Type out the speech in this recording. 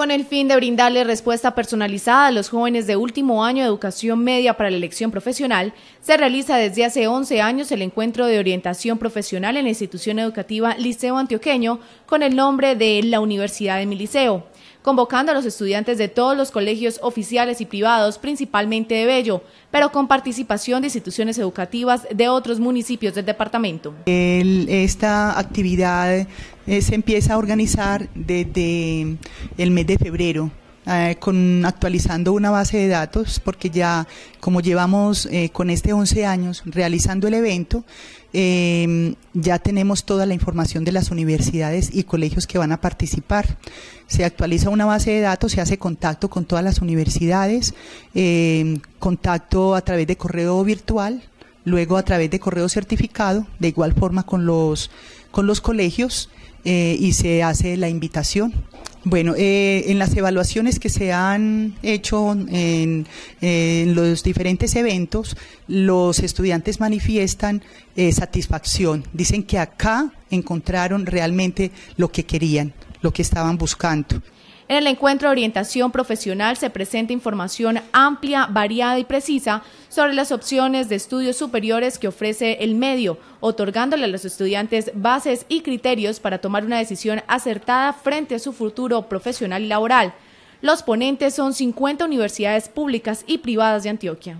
con el fin de brindarle respuesta personalizada a los jóvenes de último año de educación media para la elección profesional, se realiza desde hace 11 años el encuentro de orientación profesional en la institución educativa Liceo Antioqueño con el nombre de la Universidad de Miliceo, Liceo, convocando a los estudiantes de todos los colegios oficiales y privados, principalmente de Bello, pero con participación de instituciones educativas de otros municipios del departamento. esta actividad eh, se empieza a organizar desde el mes de febrero. Eh, con, actualizando una base de datos, porque ya como llevamos eh, con este 11 años realizando el evento, ya tenemos toda la información de las universidades y colegios que van a participar. Se actualiza una base de datos, se hace contacto con todas las universidades, contacto a través de correo virtual luego a través de correo certificado, de igual forma con los, con los colegios, eh, y se hace la invitación. Bueno, eh, en las evaluaciones que se han hecho en, los diferentes eventos, los estudiantes manifiestan eh, satisfacción. Dicen que acá encontraron realmente lo que querían, lo que estaban buscando. En el encuentro de orientación profesional se presenta información amplia, variada y precisa sobre las opciones de estudios superiores que ofrece el medio, otorgándole a los estudiantes bases y criterios para tomar una decisión acertada frente a su futuro profesional y laboral. Los ponentes son 50 universidades públicas y privadas de Antioquia.